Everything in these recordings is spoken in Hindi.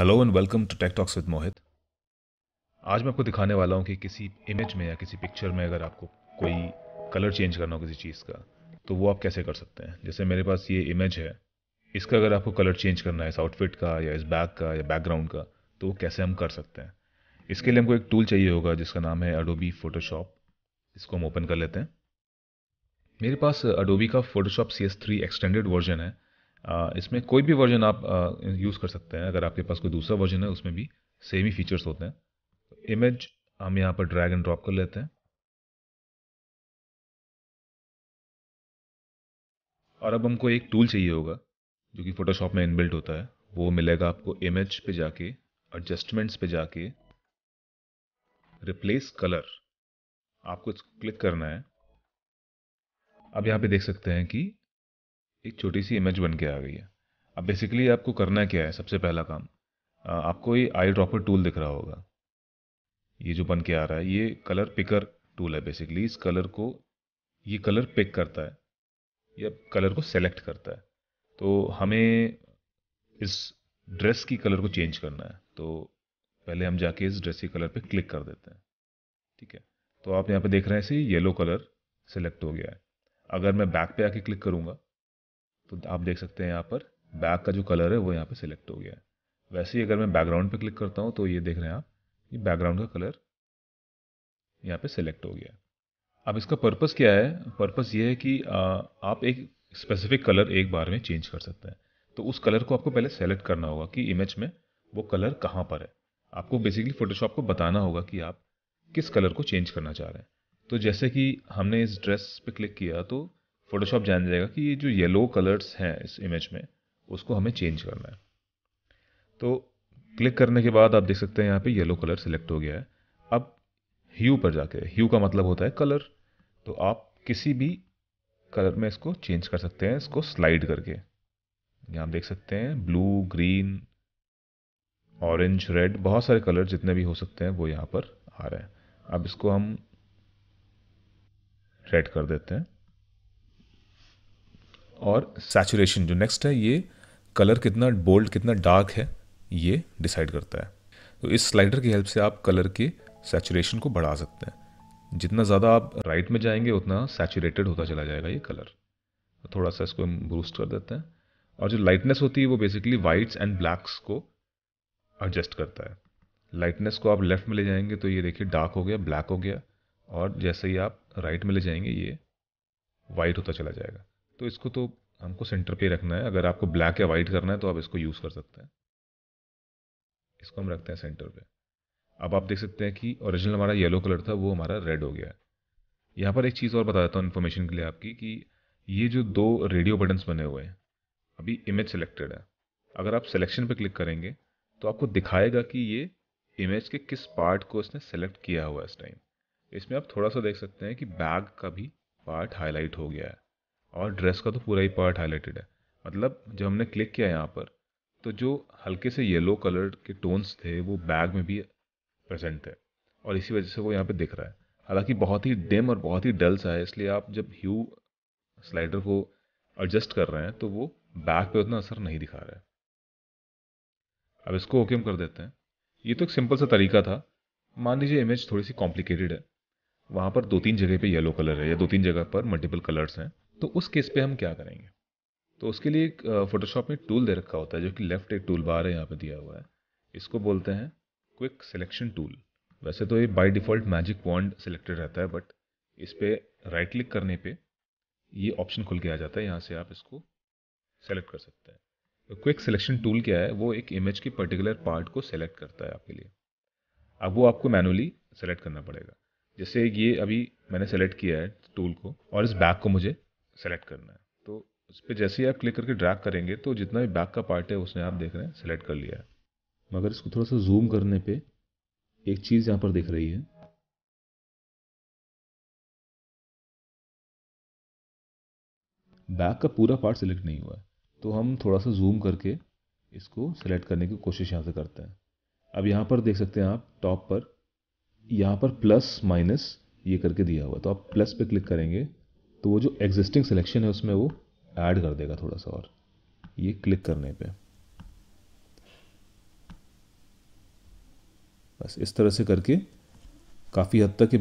hello and welcome to tech talks with Mohit आज मैं आपको दिखाने वाला हूँ कि किसी इमेज में या किसी पिक्चर में अगर आपको कोई कलर चेंज करना हो किसी चीज़ का तो वो आप कैसे कर सकते हैं जैसे मेरे पास ये इमेज है इसका अगर आपको कलर चेंज करना है इस आउटफिट का या इस बैग का या बैकग्राउंड का तो वो कैसे हम कर सकते हैं इसके लिए हमको एक टूल चाहिए होगा जिसका नाम है अडोबी फ़ोटोशॉप इसको हम ओपन कर लेते हैं मेरे पास अडोबी का Photoshop C S three extended version है इसमें कोई भी वर्जन आप यूज़ कर सकते हैं अगर आपके पास कोई दूसरा वर्जन है उसमें भी सेम ही फीचर्स होते हैं इमेज तो हम यहाँ पर ड्रैग एंड ड्रॉप कर लेते हैं और अब हमको एक टूल चाहिए होगा जो कि फोटोशॉप में इनबिल्ट होता है वो मिलेगा आपको इमेज पे जाके एडजस्टमेंट्स पे जाके रिप्लेस कलर आपको क्लिक करना है अब यहाँ पे देख सकते हैं कि एक छोटी सी इमेज बन के आ गई है अब बेसिकली आपको करना क्या है सबसे पहला काम आपको ये आई ड्रॉपर टूल दिख रहा होगा ये जो बन के आ रहा है ये कलर पिकर टूल है बेसिकली इस कलर को ये कलर पिक करता है या कलर को सेलेक्ट करता है तो हमें इस ड्रेस की कलर को चेंज करना है तो पहले हम जाके इस ड्रेस के कलर पे क्लिक कर देते हैं ठीक है तो आप यहाँ पे देख रहे हैं ऐसे येलो कलर सेलेक्ट हो गया है अगर मैं बैक पे आके क्लिक करूँगा तो आप देख सकते हैं यहाँ पर बैक का जो कलर है वो यहाँ पे सिलेक्ट हो गया है वैसे ही अगर मैं बैकग्राउंड पे क्लिक करता हूँ तो ये देख रहे हैं आप ये बैकग्राउंड का कलर यहाँ पे सिलेक्ट हो गया है अब इसका पर्पस क्या है पर्पस ये है कि आप एक स्पेसिफिक कलर एक बार में चेंज कर सकते हैं तो उस कलर को आपको पहले सेलेक्ट करना होगा कि इमेज में वो कलर कहाँ पर है आपको बेसिकली फोटोशॉप को बताना होगा कि आप किस कलर को चेंज करना चाह रहे हैं तो जैसे कि हमने इस ड्रेस पे क्लिक किया तो फोटोशॉप जान जाएगा कि ये जो येलो कलर्स हैं इस इमेज में उसको हमें चेंज करना है तो क्लिक करने के बाद आप देख सकते हैं यहाँ पे येलो कलर सिलेक्ट हो गया है अब ह्यू पर जाके ह्यू का मतलब होता है कलर तो आप किसी भी कलर में इसको चेंज कर सकते हैं इसको स्लाइड करके यहाँ आप देख सकते हैं ब्लू ग्रीन ऑरेंज रेड बहुत सारे कलर जितने भी हो सकते हैं वो यहाँ पर आ रहे हैं अब इसको हम रेड कर देते हैं और सैचुरेशन जो नेक्स्ट है ये कलर कितना बोल्ड कितना डार्क है ये डिसाइड करता है तो इस स्लाइडर की हेल्प से आप कलर के सैचुरेशन को बढ़ा सकते हैं जितना ज़्यादा आप राइट में जाएंगे उतना सैचुरेटेड होता चला जाएगा ये कलर थोड़ा सा इसको हम बूस्ट कर देते हैं और जो लाइटनेस होती है वो बेसिकली वाइट्स एंड ब्लैक्स को एडजस्ट करता है लाइटनेस को आप लेफ़्ट में ले जाएंगे तो ये देखिए डार्क हो गया ब्लैक हो गया और जैसे ही आप राइट में ले जाएंगे ये वाइट होता चला जाएगा तो इसको तो हमको सेंटर पे रखना है अगर आपको ब्लैक या वाइट करना है तो आप इसको यूज़ कर सकते हैं इसको हम रखते हैं सेंटर पे अब आप देख सकते हैं कि ओरिजिनल हमारा येलो कलर था वो हमारा रेड हो गया है यहाँ पर एक चीज़ और बता देता हूँ इन्फॉर्मेशन के लिए आपकी कि ये जो दो रेडियो बटन्स बने हुए हैं अभी इमेज सेलेक्टेड है अगर आप सिलेक्शन पर क्लिक करेंगे तो आपको दिखाएगा कि ये इमेज के किस पार्ट को इसने सेलेक्ट किया हुआ है इस टाइम इसमें आप थोड़ा सा देख सकते हैं कि बैग का भी पार्ट हाईलाइट हो गया है और ड्रेस का तो पूरा ही पार्ट हाईलाइटेड है मतलब जब हमने क्लिक किया यहाँ पर तो जो हल्के से येलो कलर के टोन्स थे वो बैग में भी प्रेजेंट थे और इसी वजह से वो यहाँ पे दिख रहा है हालांकि बहुत ही डिम और बहुत ही डल सा है इसलिए आप जब ह्यू स्लाइडर को एडजस्ट कर रहे हैं तो वो बैग पे उतना असर नहीं दिखा रहा है अब इसको ओकेम कर देते हैं ये तो एक सिंपल सा तरीका था मान लीजिए इमेज थोड़ी सी कॉम्प्लिकेटेड है वहाँ पर दो तीन जगह पे येलो कलर है या दो तीन जगह पर मल्टीपल कलर्स हैं तो उस केस पे हम क्या करेंगे तो उसके लिए एक फोटोशॉप में टूल दे रखा होता है जो कि लेफ्ट एक टूल बार है यहाँ पे दिया हुआ है इसको बोलते हैं क्विक सिलेक्शन टूल वैसे तो ये by default magic wand selected रहता है बट इस पर राइट क्लिक करने पर ये ऑप्शन खुल के आ जाता है यहाँ से आप इसको सेलेक्ट कर सकते हैं तो क्विक सिलेक्शन टूल क्या है वो एक इमेज के पर्टिकुलर पार्ट को सेलेक्ट करता है आपके लिए अब वो आपको मैनुअली सेलेक्ट करना पड़ेगा जैसे ये अभी मैंने सेलेक्ट किया है टूल को और इस बैग को मुझे सेलेक्ट करना है तो उस पर जैसे ही आप क्लिक करके ड्रैग करेंगे तो जितना भी बैक का पार्ट है उसने आप देख रहे हैं सेलेक्ट कर लिया है मगर इसको थोड़ा सा जूम करने पे एक चीज़ यहाँ पर दिख रही है बैक का पूरा पार्ट सिलेक्ट नहीं हुआ है तो हम थोड़ा सा जूम करके इसको सेलेक्ट करने की कोशिश यहाँ से करते हैं अब यहाँ पर देख सकते हैं आप टॉप पर यहाँ पर प्लस माइनस ये करके दिया हुआ तो आप प्लस पे क्लिक करेंगे तो वो जो एग्जिस्टिंग सिलेक्शन है उसमें वो ऐड कर देगा थोड़ा सा और ये क्लिक करने पे बस इस तरह से करके काफ़ी हद तक ये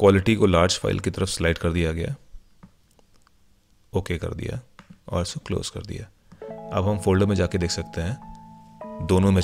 क्वालिटी को लार्ज फाइल की तरफ स्लाइड कर दिया गया ओके okay कर दिया और इसको क्लोज कर दिया अब हम फोल्डर में जाके देख सकते हैं दोनों में